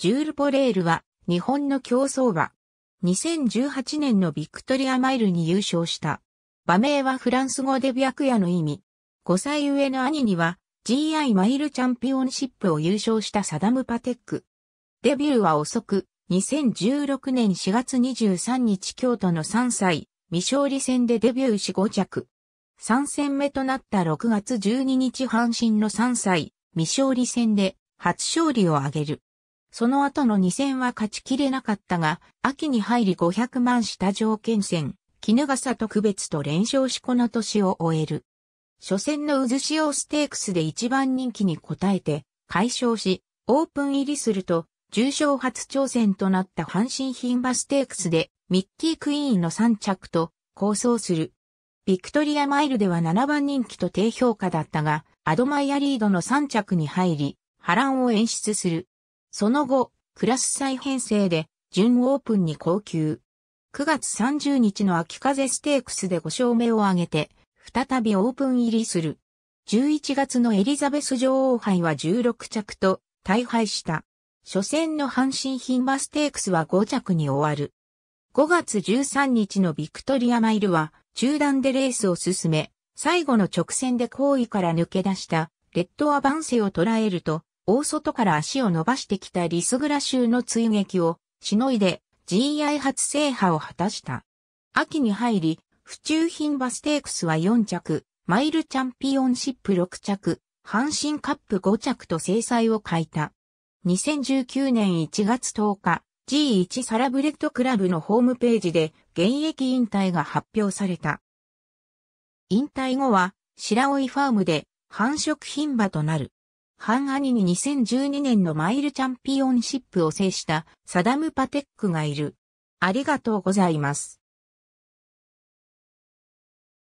ジュール・ポレールは日本の競争馬。2018年のビクトリアマイルに優勝した。馬名はフランス語で白夜の意味。5歳上の兄には GI マイルチャンピオンシップを優勝したサダム・パテック。デビューは遅く、2016年4月23日京都の3歳、未勝利戦でデビューし5着。3戦目となった6月12日阪神の3歳、未勝利戦で初勝利を挙げる。その後の2戦は勝ちきれなかったが、秋に入り500万下条件戦、絹笠特別と連勝しこの年を終える。初戦の渦潮ステークスで一番人気に応えて、解消し、オープン入りすると、重賞初挑戦となった阪神牝馬ステークスで、ミッキークイーンの3着と、構想する。ビクトリアマイルでは7番人気と低評価だったが、アドマイアリードの3着に入り、波乱を演出する。その後、クラス再編成で、準オープンに高級。9月30日の秋風ステークスで5勝目を挙げて、再びオープン入りする。11月のエリザベス女王杯は16着と大敗した。初戦の阪神牝馬ステークスは5着に終わる。5月13日のビクトリアマイルは中断でレースを進め、最後の直線で後位から抜け出したレッドアバンセを捉えると大外から足を伸ばしてきたリスグラ州の追撃をしのいで GI 初制覇を果たした。秋に入り、府中品馬ステークスは4着、マイルチャンピオンシップ6着、阪神カップ5着と制裁を欠いた。2019年1月10日、G1 サラブレッドクラブのホームページで現役引退が発表された。引退後は白老ファームで繁殖牝馬となる。半アニに2012年のマイルチャンピオンシップを制したサダム・パテックがいる。ありがとうございます。